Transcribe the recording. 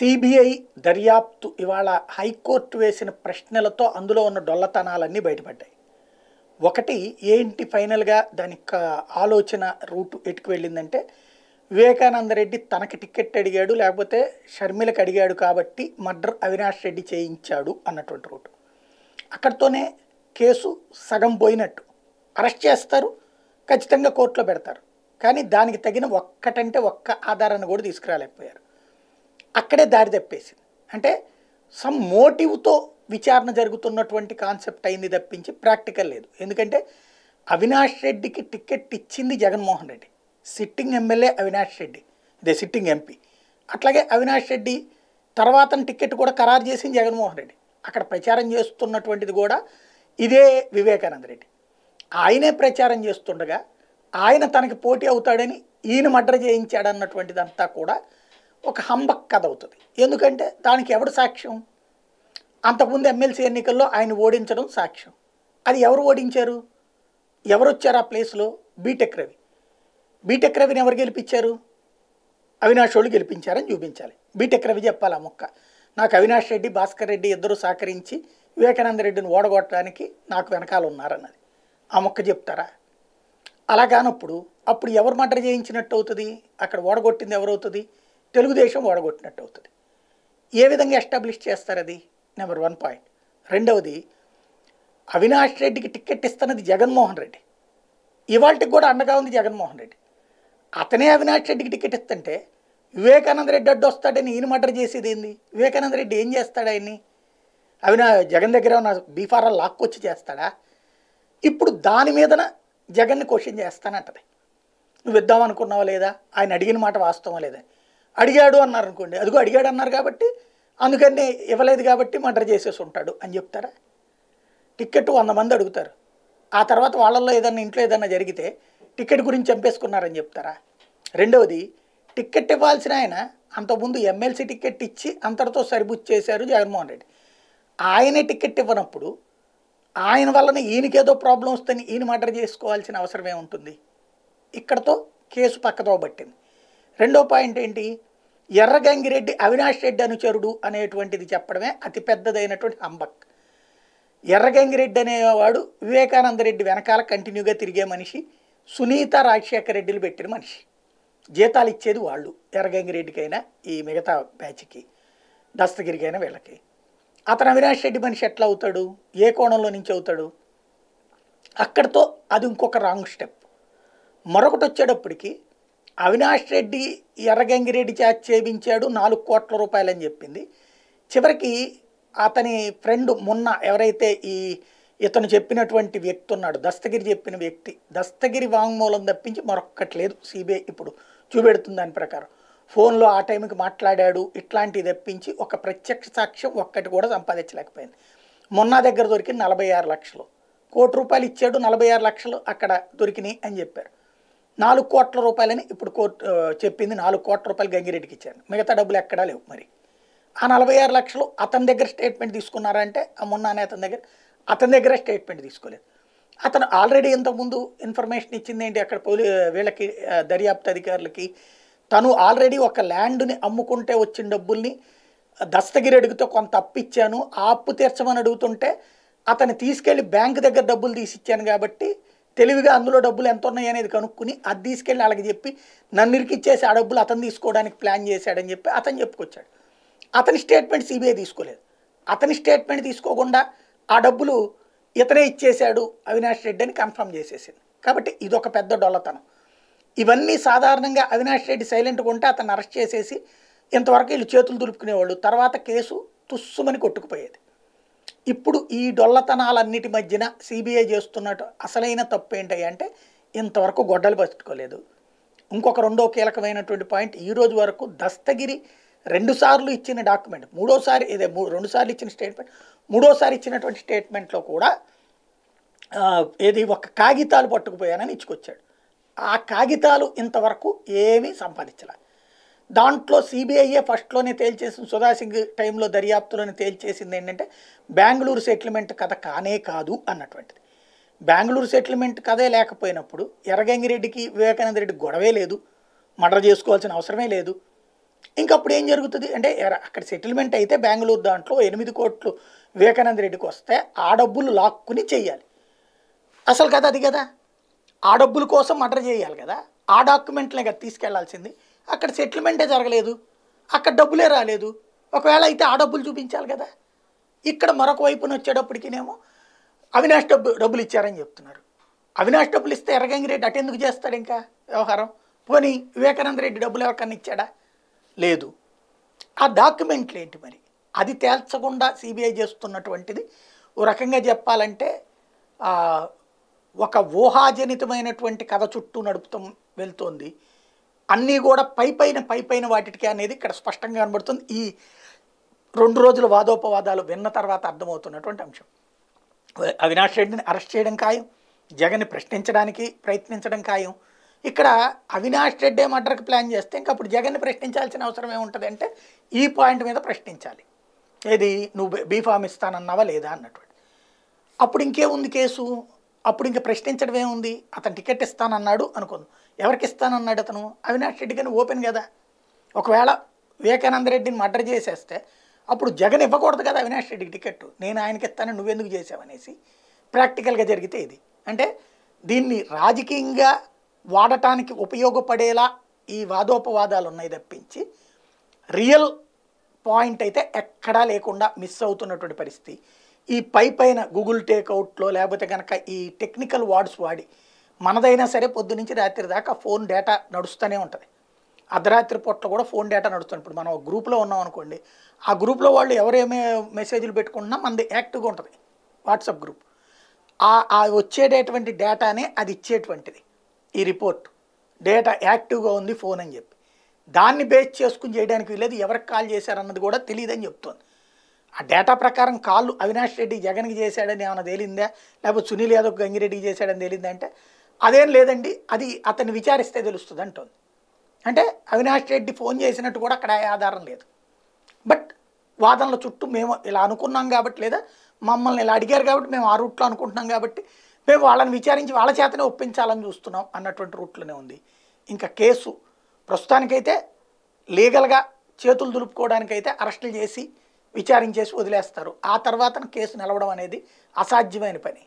CBI దర్యాప్తు ఇవాళ high court వేసిన ప్రశ్నలతో అందులో ఉన్న డొల్లతనాలన్నీ బయటపడ్డాయి ఒకటి ఏంటి ఫైనల్గా దాని ఆలోచన రూట్ ఎటుకు వెళ్ళిందంటే వివేకానంద రెడ్డి తనకి టికెట్ అడిగాడు లేకపోతే షర్మిలకు అడిగాడు కాబట్టి మర్డర్ అవినాష్ రెడ్డి చేయించాడు అన్నటువంటి రూట్ అక్కడితోనే కేసు సగం పోయినట్టు అరెస్ట్ చేస్తారు ఖచ్చితంగా కోర్టులో పెడతారు కానీ దానికి తగిన ఒక్కటంటే ఒక్క ఆధారాన్ని కూడా తీసుకురాలేకపోయారు అక్కడే దారి తప్పేసింది అంటే సమ్ మోటివ్తో విచారణ జరుగుతున్నటువంటి కాన్సెప్ట్ అయింది తప్పించి ప్రాక్టికల్ లేదు ఎందుకంటే అవినాష్ రెడ్డికి టికెట్ ఇచ్చింది జగన్మోహన్ రెడ్డి సిట్టింగ్ ఎమ్మెల్యే అవినాష్ రెడ్డి అదే సిట్టింగ్ ఎంపీ అట్లాగే అవినాష్ రెడ్డి తర్వాత టికెట్ కూడా ఖరారు చేసింది జగన్మోహన్ రెడ్డి అక్కడ ప్రచారం చేస్తున్నటువంటిది కూడా ఇదే వివేకానంద రెడ్డి ఆయనే ప్రచారం చేస్తుండగా ఆయన తనకి పోటీ అవుతాడని ఈయన మడ్ర చేయించాడన్నటువంటిదంతా కూడా ఒక హంబక్ కథ అవుతుంది ఎందుకంటే దానికి ఎవడు సాక్ష్యం అంతకుముందు ఎమ్మెల్సీ ఎన్నికల్లో ఆయన ఓడించడం సాక్ష్యం అది ఎవరు ఓడించారు ఎవరు వచ్చారు ఆ ప్లేస్లో బీటెక్ రవి బీటెక్ రవిని ఎవరు గెలిపించారు అవినాష్ వాళ్ళు గెలిపించారని చూపించాలి బీటెక్ రవి చెప్పాలి ఆ మొక్క నాకు అవినాష్ రెడ్డి భాస్కర్ రెడ్డి ఇద్దరు సహకరించి వివేకానంద రెడ్డిని ఓడగొట్టడానికి నాకు వెనకాల ఉన్నారన్నది ఆ మొక్క చెప్తారా అలా కానప్పుడు అప్పుడు ఎవరు మర్డర్ చేయించినట్టు అవుతుంది అక్కడ ఓడగొట్టింది ఎవరవుతుంది తెలుగుదేశం ఓడగొట్టినట్టు అవుతుంది ఏ విధంగా ఎస్టాబ్లిష్ చేస్తారు అది నెంబర్ వన్ పాయింట్ రెండవది అవినాష్ రెడ్డికి టికెట్ ఇస్తున్నది జగన్మోహన్ రెడ్డి ఇవాళకి కూడా అండగా ఉంది జగన్మోహన్ రెడ్డి అతనే అవినాష్ రెడ్డికి టికెట్ ఇస్తుంటే వివేకానంద రెడ్డి అడ్డు వస్తాడని ఈయన మర్డర్ చేసేది ఏంది వివేకానంద రెడ్డి ఏం చేస్తాడు ఆయన్ని అవినా జగన్ దగ్గర ఉన్న బీఫారా లాక్కొచ్చి చేస్తాడా ఇప్పుడు దాని మీదన జగన్ని క్వశ్చన్ చేస్తానంటది నువ్వు ఇద్దాం అనుకున్నావా లేదా ఆయన అడిగిన మాట వాస్తవం లేదా అడిగాడు అన్నారు అనుకోండి అదిగో అడిగాడు అన్నారు కాబట్టి అందుకని ఇవ్వలేదు కాబట్టి మర్డర్ చేసేసి ఉంటాడు అని చెప్తారా టిక్కెట్ వంద మంది అడుగుతారు ఆ తర్వాత వాళ్ళల్లో ఏదన్నా ఇంట్లో ఏదన్నా జరిగితే టిక్కెట్ గురించి చంపేసుకున్నారని చెప్తారా రెండవది టిక్కెట్ ఇవ్వాల్సిన ఆయన అంతకుముందు ఎమ్మెల్సీ టిక్కెట్ ఇచ్చి అంతటితో సరిబుచ్చి చేశారు జగన్మోహన్ రెడ్డి ఆయనే టికెట్ ఇవ్వనప్పుడు ఆయన వలన ఈయనకేదో ప్రాబ్లం వస్తే ఈయన మర్డర్ చేసుకోవాల్సిన అవసరం ఏముంటుంది ఇక్కడతో కేసు పక్కతో పట్టింది రెండో పాయింట్ ఏంటి ఎర్రగంగిరెడ్డి అవినాష్ రెడ్డి అనుచరుడు అనేటువంటిది చెప్పడమే అతి పెద్దదైనటువంటి హంబక్ ఎర్రగంగిరెడ్డి అనేవాడు వివేకానంద రెడ్డి వెనకాల కంటిన్యూగా తిరిగే మనిషి సునీత రాజశేఖర రెడ్డిలు పెట్టిన మనిషి జీతాలు ఇచ్చేది వాళ్ళు ఎర్రగంగిరెడ్డికైనా ఈ మిగతా బ్యాచ్కి దస్తగిరికైనా వీళ్ళకి అతను అవినాష్ రెడ్డి మనిషి ఎట్లా అవుతాడు ఏ కోణంలో నుంచి అవుతాడు అక్కడితో అది ఇంకొక రాంగ్ స్టెప్ మరొకటి వచ్చేటప్పటికి అవినాష్ రెడ్డి ఎర్రగంగిరెడ్డి చేత చేయించాడు నాలుగు కోట్ల రూపాయలు అని చెప్పింది చివరికి అతని ఫ్రెండ్ మొన్న ఎవరైతే ఈ ఇతను చెప్పినటువంటి వ్యక్తి ఉన్నాడు దస్తగిరి చెప్పిన వ్యక్తి దస్తగిరి వాంగ్మూలం తప్పించి మరొక్కట్లేదు సిబిఐ ఇప్పుడు చూపెడుతుంది దాని ప్రకారం ఫోన్లో ఆ టైంకి మాట్లాడాడు ఇట్లాంటివి తప్పించి ఒక ప్రత్యక్ష సాక్ష్యం ఒక్కటి కూడా సంపాదించలేకపోయింది మొన్న దగ్గర దొరికిన నలభై ఆరు లక్షలు కోటి రూపాయలు ఇచ్చాడు నలభై ఆరు లక్షలు అక్కడ దొరికినాయి అని చెప్పారు నాలుగు కోట్ల రూపాయలని ఇప్పుడు కోర్టు చెప్పింది నాలుగు కోట్ల రూపాయలు గంగిరెడ్డికి ఇచ్చాను మిగతా డబ్బులు ఎక్కడా లేవు మరి ఆ నలభై ఆరు లక్షలు అతని దగ్గర స్టేట్మెంట్ తీసుకున్నారంటే ఆ మొన్న అనే అతని దగ్గర అతని దగ్గర స్టేట్మెంట్ తీసుకోలేదు అతను ఆల్రెడీ ఇంతకుముందు ఇన్ఫర్మేషన్ ఇచ్చింది ఏంటి అక్కడ పోలీ వీళ్ళకి దర్యాప్తు అధికారులకి తను ఆల్రెడీ ఒక ల్యాండ్ని అమ్ముకుంటే వచ్చిన డబ్బుల్ని దస్తగిరి అడుగుతో కొంత అప్పిచ్చాను ఆ అప్పు తీర్చమని అడుగుతుంటే అతను తీసుకెళ్ళి బ్యాంక్ దగ్గర డబ్బులు తీసిచ్చాను కాబట్టి తెలివిగా అందులో డబ్బులు ఎంత ఉన్నాయి అనేది కనుక్కుని అది తీసుకెళ్ళి వాళ్ళకి చెప్పి నన్ను ఇరికిచ్చేసి ఆ డబ్బులు అతను తీసుకోవడానికి ప్లాన్ చేశాడని చెప్పి అతను చెప్పుకొచ్చాడు అతని స్టేట్మెంట్ సిబిఐ తీసుకోలేదు అతని స్టేట్మెంట్ తీసుకోకుండా ఆ డబ్బులు ఇతనే ఇచ్చేశాడు అవినాష్ రెడ్డి అని కన్ఫర్మ్ చేసేసింది కాబట్టి ఇదొక పెద్ద డొల్లతనం ఇవన్నీ సాధారణంగా అవినాష్ రెడ్డి సైలెంట్గా ఉంటే అతను అరెస్ట్ చేసేసి ఇంతవరకు వీళ్ళు చేతులు దులుపుకునేవాళ్ళు తర్వాత కేసు తుస్సుమని కొట్టుకుపోయేది ఇప్పుడు ఈ డొల్లతనాలన్నిటి మధ్యన సిబిఐ చేస్తున్నట్టు అసలైన తప్పు అంటే ఇంతవరకు గొడ్డలు పట్టుకోలేదు ఇంకొక రెండో కీలకమైనటువంటి పాయింట్ ఈ రోజు వరకు దస్తగిరి రెండుసార్లు ఇచ్చిన డాక్యుమెంట్ మూడోసారి ఇదే రెండుసార్లు ఇచ్చిన స్టేట్మెంట్ మూడోసారి ఇచ్చినటువంటి స్టేట్మెంట్లో కూడా ఏది ఒక కాగితాలు పట్టుకుపోయానని ఇచ్చుకొచ్చాడు ఆ కాగితాలు ఇంతవరకు ఏమీ సంపాదించలేదు దాంట్లో సిబిఐఏ ఫస్ట్లోనే తేల్చేసింది సుధాసింగ్ టైంలో దర్యాప్తులోనే తేల్చేసింది ఏంటంటే బెంగళూరు సెటిల్మెంట్ కథ కానే కాదు అన్నటువంటిది బెంగళూరు సెటిల్మెంట్ కథే లేకపోయినప్పుడు ఎర్రగంగిరెడ్డికి వివేకానంద రెడ్డి గొడవే లేదు మర్డర్ చేసుకోవాల్సిన అవసరమే లేదు ఇంకప్పుడు ఏం జరుగుతుంది అంటే అక్కడ సెటిల్మెంట్ అయితే బెంగళూరు దాంట్లో ఎనిమిది కోట్లు వివేకానంద రెడ్డికి వస్తే ఆ డబ్బులు లాక్కుని చేయాలి అసలు కదా అది కదా ఆ డబ్బుల కోసం మర్డర్ చేయాలి కదా ఆ డాక్యుమెంట్లే కదా తీసుకెళ్లాల్సింది అక్కడ సెటిల్మెంటే జరగలేదు అక్కడ డబ్బులే రాలేదు ఒకవేళ అయితే ఆ డబ్బులు చూపించాలి కదా ఇక్కడ మరొక వైపున వచ్చేటప్పటికినేమో అవినాష్ డబ్బు డబ్బులు ఇచ్చారని చెప్తున్నారు అవినాష్ డబ్బులు ఇస్తే రెడ్డి అటెందుకు చేస్తాడు ఇంకా వ్యవహారం పోనీ వివేకానంద రెడ్డి డబ్బులు ఎవరికన్నా ఇచ్చాడా లేదు ఆ డాక్యుమెంట్లు ఏంటి మరి అది తేల్చకుండా సిబిఐ చేస్తున్నటువంటిది ఓ రకంగా చెప్పాలంటే ఒక ఊహాజనితమైనటువంటి కథ చుట్టూ నడుపుతూ వెళ్తోంది అన్నీ కూడా పై పైన పై పైన వాటికి అనేది ఇక్కడ స్పష్టంగా కనబడుతుంది ఈ రెండు రోజుల వాదోపవాదాలు విన్న తర్వాత అర్థమవుతున్నటువంటి అంశం అవినాష్ రెడ్డిని అరెస్ట్ చేయడం ఖాయం జగన్ని ప్రశ్నించడానికి ప్రయత్నించడం ఖాయం ఇక్కడ అవినాష్ రెడ్డి మర్డర్కి ప్లాన్ చేస్తే ఇంకా అప్పుడు జగన్ని ప్రశ్నించాల్సిన అవసరం ఏముంటుంది అంటే ఈ పాయింట్ మీద ప్రశ్నించాలి ఏది నువ్వు బీఫామ్ ఇస్తానన్నావా లేదా అన్నటువంటి అప్పుడు ఇంకేముంది కేసు అప్పుడు ఇంక ప్రశ్నించడం ఏముంది అతను టికెట్ ఇస్తానన్నాడు అనుకుందాం ఎవరికి ఇస్తానన్నాడు అతను అవినాష్ రెడ్డి కానీ ఓపెన్ కదా ఒకవేళ వివేకానంద రెడ్డిని మర్డర్ చేసేస్తే అప్పుడు జగన్ ఇవ్వకూడదు కదా అవినాష్ రెడ్డికి టికెట్ నేను ఆయనకి ఇస్తాను నువ్వెందుకు చేసావనేసి ప్రాక్టికల్గా జరిగితే ఇది అంటే దీన్ని రాజకీయంగా వాడటానికి ఉపయోగపడేలా ఈ వాదోపవాదాలు ఉన్నాయి తప్పించి రియల్ పాయింట్ అయితే ఎక్కడా లేకుండా మిస్ అవుతున్నటువంటి పరిస్థితి ఈ పై పైన గూగుల్ టేక్అవుట్లో లేకపోతే కనుక ఈ టెక్నికల్ వార్డ్స్ వాడి మనదైనా సరే పొద్దు నుంచి రాత్రి దాకా ఫోన్ డేటా నడుస్తూనే ఉంటుంది అర్ధరాత్రి పూట కూడా ఫోన్ డేటా నడుస్తుంది ఇప్పుడు మనం గ్రూప్లో ఉన్నాం అనుకోండి ఆ గ్రూప్లో వాళ్ళు ఎవరేమే మెసేజ్లు పెట్టుకుంటున్నా మనది యాక్టివ్గా ఉంటుంది వాట్సాప్ గ్రూప్ ఆ వచ్చేటటువంటి డేటానే అది ఇచ్చేటువంటిది ఈ రిపోర్ట్ డేటా యాక్టివ్గా ఉంది ఫోన్ అని చెప్పి దాన్ని బేస్ చేసుకుని చేయడానికి వీలేదు ఎవరికి కాల్ చేశారన్నది కూడా తెలియదని చెప్తోంది ఆ డేటా ప్రకారం కాళ్ళు అవినాష్ రెడ్డి జగన్కి చేశాడని ఏమైనా తేలిందా లేకపోతే సునీల్ యాదవ్ గంగిరెడ్డికి చేశాడని తేలిందంటే అదేం లేదండి అది అతన్ని విచారిస్తే తెలుస్తుంది అంటుంది అంటే అవినాష్ రెడ్డి ఫోన్ చేసినట్టు కూడా అక్కడ ఆధారం లేదు బట్ వాదనల చుట్టూ మేము ఇలా అనుకున్నాం కాబట్టి లేదా మమ్మల్ని ఇలా అడిగారు కాబట్టి మేము ఆ రూట్లో అనుకుంటున్నాం కాబట్టి మేము వాళ్ళని విచారించి వాళ్ళ చేతనే ఒప్పించాలని చూస్తున్నాం అన్నటువంటి రూట్లోనే ఉంది ఇంకా కేసు ప్రస్తుతానికైతే లీగల్గా చేతులు దులుపుకోవడానికైతే అరెస్టులు చేసి విచారించేసి వదిలేస్తారు ఆ తర్వాత కేసు నిలవడం అనేది అసాధ్యమైన పని